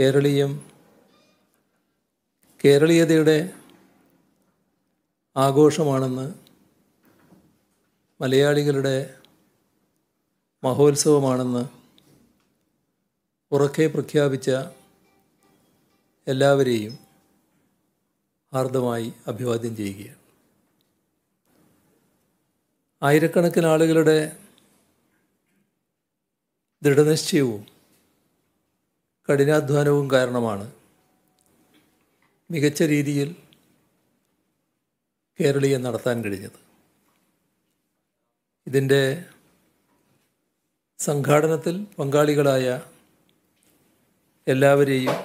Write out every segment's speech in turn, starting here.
കേരളീയം കേരളീയതയുടെ ആഘോഷമാണെന്ന് മലയാളികളുടെ മഹോത്സവമാണെന്ന് ഉറക്കെ പ്രഖ്യാപിച്ച എല്ലാവരെയും ഹാർദമായി അഭിവാദ്യം ചെയ്യുക ആയിരക്കണക്കിന് ആളുകളുടെ ദൃഢനിശ്ചയവും കഠിനാധ്വാനവും കാരണമാണ് മികച്ച രീതിയിൽ കേരളീയം നടത്താൻ കഴിഞ്ഞത് ഇതിൻ്റെ സംഘാടനത്തിൽ പങ്കാളികളായ എല്ലാവരെയും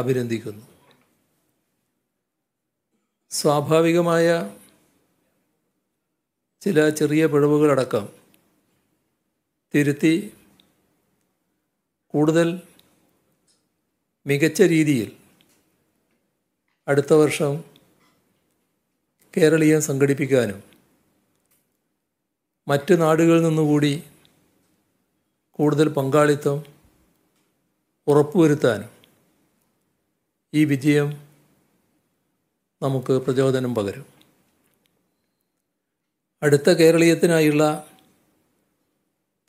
അഭിനന്ദിക്കുന്നു സ്വാഭാവികമായ ചില ചെറിയ പിഴവുകളടക്കം തിരുത്തി കൂടുതൽ മികച്ച രീതിയിൽ അടുത്ത വർഷം കേരളീയം സംഘടിപ്പിക്കാനും മറ്റ് നാടുകളിൽ നിന്നുകൂടി കൂടുതൽ പങ്കാളിത്തം ഉറപ്പുവരുത്താനും ഈ വിജയം നമുക്ക് പ്രചോദനം പകരും അടുത്ത കേരളീയത്തിനായുള്ള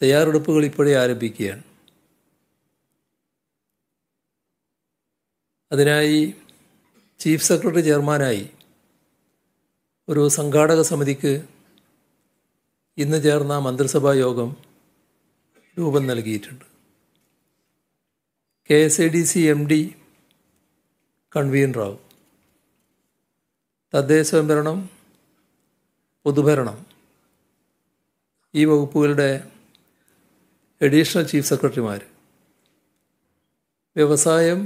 തയ്യാറെടുപ്പുകൾ ഇപ്പോഴേ ആരംഭിക്കുകയാണ് അതിനായി ചീഫ് സെക്രട്ടറി ചെയർമാനായി ഒരു സംഘാടക സമിതിക്ക് ഇന്ന് ചേർന്ന മന്ത്രിസഭാ യോഗം രൂപം നൽകിയിട്ടുണ്ട് K S I D C M D Rao തദ്ദേശ ഭരണം പൊതുഭരണം ഈ വകുപ്പുകളുടെ അഡീഷണൽ ചീഫ് സെക്രട്ടറിമാർ വ്യവസായം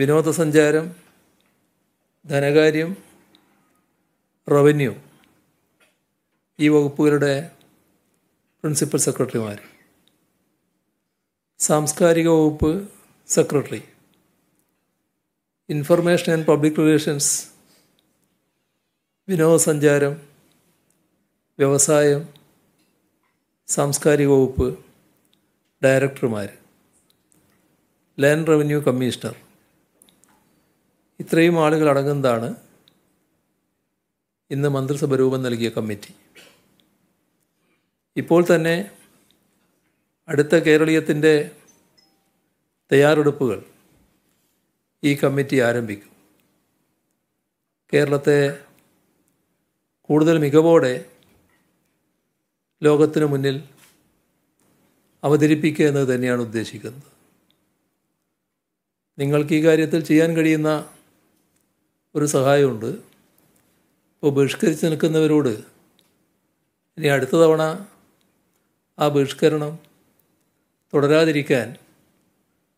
വിനോദസഞ്ചാരം ധനകാര്യം റവന്യൂ ഈ വകുപ്പുകളുടെ പ്രിൻസിപ്പൽ സെക്രട്ടറിമാർ സാംസ്കാരിക വകുപ്പ് secretary information and public relations വിനോദസഞ്ചാരം വ്യവസായം സാംസ്കാരിക വകുപ്പ് ഡയറക്ടർമാർ ലാൻഡ് റവന്യൂ കമ്മീഷണർ ഇത്രയും ആളുകൾ അടങ്ങുന്നതാണ് ഇന്ന് മന്ത്രിസഭ രൂപം നൽകിയ കമ്മിറ്റി ഇപ്പോൾ തന്നെ അടുത്ത കേരളീയത്തിൻ്റെ തയ്യാറെടുപ്പുകൾ ഈ കമ്മിറ്റി ആരംഭിക്കും കേരളത്തെ കൂടുതൽ മികവോടെ ലോകത്തിനു മുന്നിൽ അവതരിപ്പിക്കുക എന്നത് തന്നെയാണ് ഉദ്ദേശിക്കുന്നത് നിങ്ങൾക്ക് ഈ കാര്യത്തിൽ ചെയ്യാൻ കഴിയുന്ന ഒരു സഹായമുണ്ട് ഇപ്പോൾ ബഹിഷ്കരിച്ച് നിൽക്കുന്നവരോട് ഇനി അടുത്ത തവണ ആ ബഹിഷ്കരണം തുടരാതിരിക്കാൻ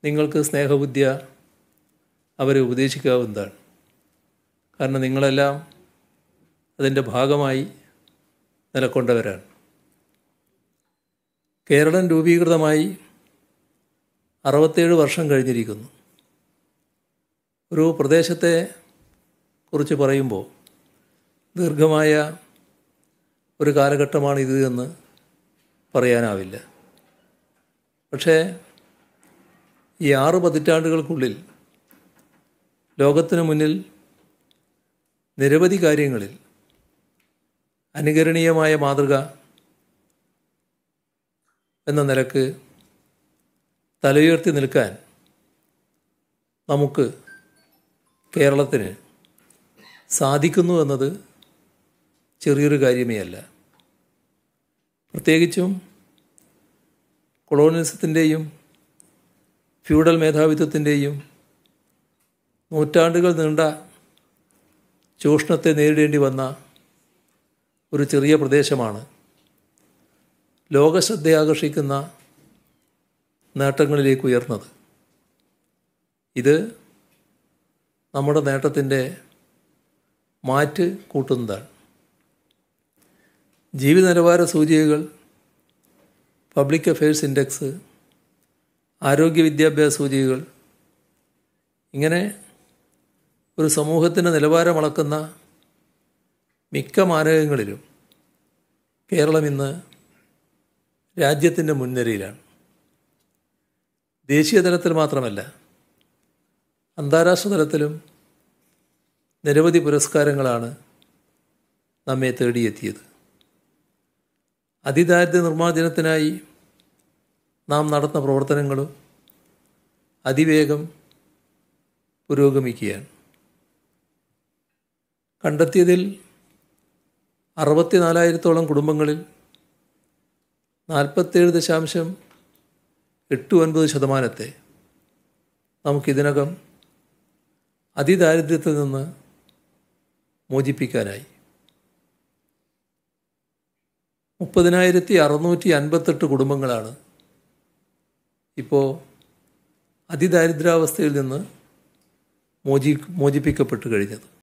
നിങ്ങൾക്ക് സ്നേഹബുദ്ധിയ അവരെ ഉപദേശിക്കാവുന്നതാണ് കാരണം നിങ്ങളെല്ലാം അതിൻ്റെ ഭാഗമായി നിലക്കൊണ്ടവരാണ് കേരളം രൂപീകൃതമായി അറുപത്തേഴ് വർഷം കഴിഞ്ഞിരിക്കുന്നു ഒരു പ്രദേശത്തെ കുറിച്ച് പറയുമ്പോൾ ദീർഘമായ ഒരു കാലഘട്ടമാണ് ഇത് എന്ന് പറയാനാവില്ല പക്ഷേ ഈ ആറ് പതിറ്റാണ്ടുകൾക്കുള്ളിൽ ലോകത്തിന് മുന്നിൽ നിരവധി കാര്യങ്ങളിൽ അനുകരണീയമായ മാതൃക എന്ന നിലക്ക് തലയുയർത്തി നിൽക്കാൻ നമുക്ക് കേരളത്തിന് സാധിക്കുന്നു എന്നത് ചെറിയൊരു കാര്യമേ അല്ല പ്രത്യേകിച്ചും കൊളോണിയലിസത്തിൻ്റെയും ഫ്യൂഡൽ മേധാവിത്വത്തിൻ്റെയും നൂറ്റാണ്ടുകൾ നീണ്ട ചൂഷണത്തെ നേരിടേണ്ടി വന്ന ഒരു ചെറിയ പ്രദേശമാണ് ആകർഷിക്കുന്ന നേട്ടങ്ങളിലേക്ക് ഉയർന്നത് ഇത് നമ്മുടെ നേട്ടത്തിൻ്റെ മാറ്റ് കൂട്ടുന്നതാണ് ജീവി നിലവാര സൂചികകൾ പബ്ലിക് അഫയേഴ്സ് ഇൻഡെക്സ് ആരോഗ്യ വിദ്യാഭ്യാസ സൂചികകൾ ഇങ്ങനെ ഒരു സമൂഹത്തിൻ്റെ നിലവാരമളക്കുന്ന മിക്ക മാനകങ്ങളിലും കേരളം ഇന്ന് രാജ്യത്തിൻ്റെ മുൻനിരയിലാണ് ദേശീയ തലത്തിൽ മാത്രമല്ല അന്താരാഷ്ട്ര തലത്തിലും നിരവധി പുരസ്കാരങ്ങളാണ് നമ്മെ തേടിയെത്തിയത് അതിദാരിദ്ര്യ നിർമ്മാർജ്ജനത്തിനായി നാം നടത്തുന്ന പ്രവർത്തനങ്ങളും അതിവേഗം പുരോഗമിക്കുകയാണ് കണ്ടെത്തിയതിൽ അറുപത്തിനാലായിരത്തോളം കുടുംബങ്ങളിൽ നാൽപ്പത്തേഴ് ദശാംശം എട്ട് ഒൻപത് ശതമാനത്തെ നമുക്കിതിനകം അതിദാരിദ്ര്യത്തിൽ നിന്ന് മോചിപ്പിക്കാനായി മുപ്പതിനായിരത്തി അറുന്നൂറ്റി അൻപത്തെട്ട് കുടുംബങ്ങളാണ് ഇപ്പോൾ അതിദാരിദ്രാവസ്ഥയിൽ നിന്ന് മോചി മോചിപ്പിക്കപ്പെട്ട് കഴിഞ്ഞത്